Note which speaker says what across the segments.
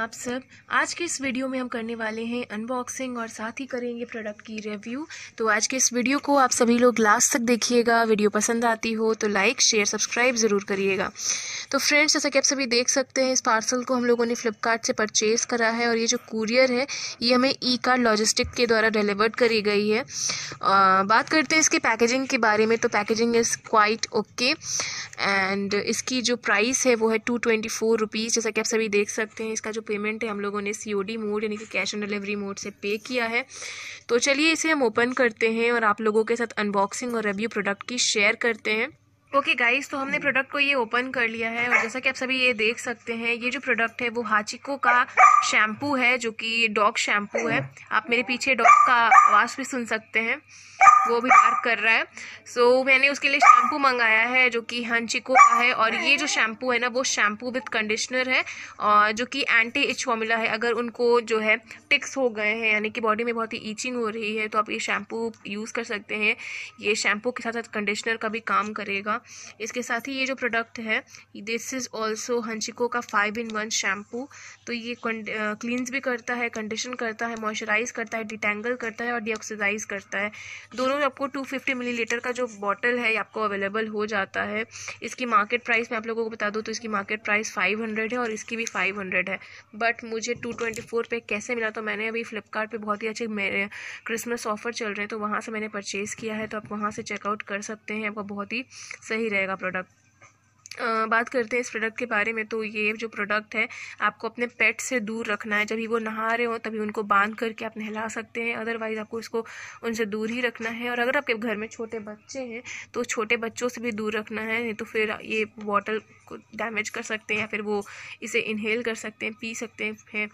Speaker 1: आप सब आज के इस वीडियो में हम करने वाले हैं अनबॉक्सिंग और साथ ही करेंगे प्रोडक्ट की रिव्यू तो आज के इस वीडियो को आप सभी लोग लास्ट तक देखिएगा वीडियो पसंद आती हो तो लाइक शेयर सब्सक्राइब ज़रूर करिएगा तो फ्रेंड्स जैसा कि आप सभी देख सकते हैं इस पार्सल को हम लोगों ने फ्लिपकार्ट से परचेज़ करा है और ये जो कुरियर है ये हमें ई कार्ड लॉजिस्टिक के द्वारा डिलीवर्ड करी गई है आ, बात करते हैं इसके पैकेजिंग के बारे में तो packaging is quite okay and इसकी जो प्राइस है वो है टू ट्वेंटी फोर रुपीज़ जैसा कि आप सभी देख सकते हैं इसका जो पेमेंट है हम लोगों ने सी मोड यानी कि कैश ऑन डिलीवरी मोड से पे किया है तो चलिए इसे हम ओपन करते हैं और आप लोगों के साथ अनबॉक्सिंग और रिव्यू प्रोडक्ट की शेयर करते हैं ओके okay गाइस तो हमने प्रोडक्ट को ये ओपन कर लिया है और जैसा कि आप सभी ये देख सकते हैं ये जो प्रोडक्ट है वो हाचिको का शैम्पू है जो कि डॉग शैम्पू है आप मेरे पीछे डॉग का आवाज़ भी सुन सकते हैं वो भी डार्क कर रहा है सो so, मैंने उसके लिए शैम्पू मंगाया है जो कि हंचिको का है और ये जो शैम्पू है ना वो शैम्पू विथ कंडीशनर है और जो कि एंटी इच फॉर्मूला है अगर उनको जो है टिक्स हो गए हैं यानी कि बॉडी में बहुत ही ईचिंग हो रही है तो आप ये शैम्पू यूज़ कर सकते हैं ये शैम्पू के साथ साथ कंडिश्नर का भी काम करेगा इसके साथ ही ये जो प्रोडक्ट है दिस इज़ ऑल्सो हंचिको का फाइव इन वन शैम्पू तो ये क्लींस भी करता है कंडीशन करता है मॉइस्चराइज करता है डिटेंगल करता है और डिऑक्सीडाइज करता है दोनों दोनों में आपको 250 मिलीलीटर का जो बॉटल है आपको अवेलेबल हो जाता है इसकी मार्केट प्राइस मैं आप लोगों को बता दूँ तो इसकी मार्केट प्राइस 500 है और इसकी भी 500 है बट मुझे 224 पे कैसे मिला तो मैंने अभी फ्लिपकार्ट बहुत ही अच्छे क्रिसमस ऑफर चल रहे हैं तो वहाँ से मैंने परचेज़ किया है तो आप वहाँ से चेकआउट कर सकते हैं आपका बहुत ही सही रहेगा प्रोडक्ट बात करते हैं इस प्रोडक्ट के बारे में तो ये जो प्रोडक्ट है आपको अपने पेट से दूर रखना है जब भी वो नहा रहे हो तभी उनको बांध करके आप नहला सकते हैं अदरवाइज़ आपको इसको उनसे दूर ही रखना है और अगर आपके घर में छोटे बच्चे हैं तो छोटे बच्चों से भी दूर रखना है नहीं तो फिर ये बॉटल को डैमेज कर सकते हैं या फिर वो इसे इनहेल कर सकते हैं पी सकते हैं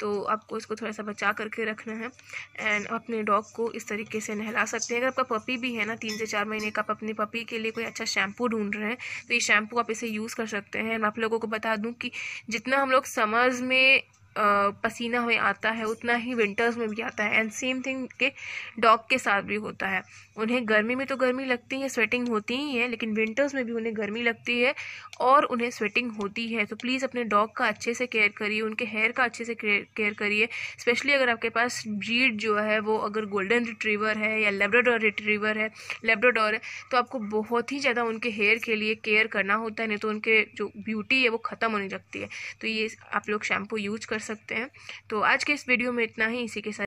Speaker 1: तो आपको इसको थोड़ा सा बचा करके रखना है एंड अपने डॉग को इस तरीके से नहला सकते हैं अगर आपका पपी भी है ना तीन से चार महीने का आप अपने पपी के लिए कोई अच्छा शैम्पू ढूंढ रहे हैं तो ये शैम्पू आप आप इसे यूज़ कर सकते हैं मैं आप लोगों को बता दूं कि जितना हम लोग समर्स में पसीना हमें आता है उतना ही विंटर्स में भी आता है एंड सेम थिंग के डॉग के साथ भी होता है उन्हें गर्मी में तो गर्मी लगती है स्वेटिंग होती ही है लेकिन विंटर्स में भी उन्हें गर्मी लगती है और उन्हें स्वेटिंग होती है तो प्लीज़ अपने डॉग का अच्छे से केयर करिए उनके हेयर का अच्छे से केयर करिए स्पेशली अगर आपके पास ब्रीड जो है वो अगर गोल्डन रिट्रीवर है या लेब्राडोर रिट्रीवर है लेब्राडोर है तो आपको बहुत ही ज़्यादा उनके हेयर के लिए केयर करना होता है नहीं तो उनके जो ब्यूटी है वो ख़त्म होने लगती है तो ये आप लोग शैम्पू यूज कर सकते हैं तो आज के इस वीडियो में इतना ही इसी के साथ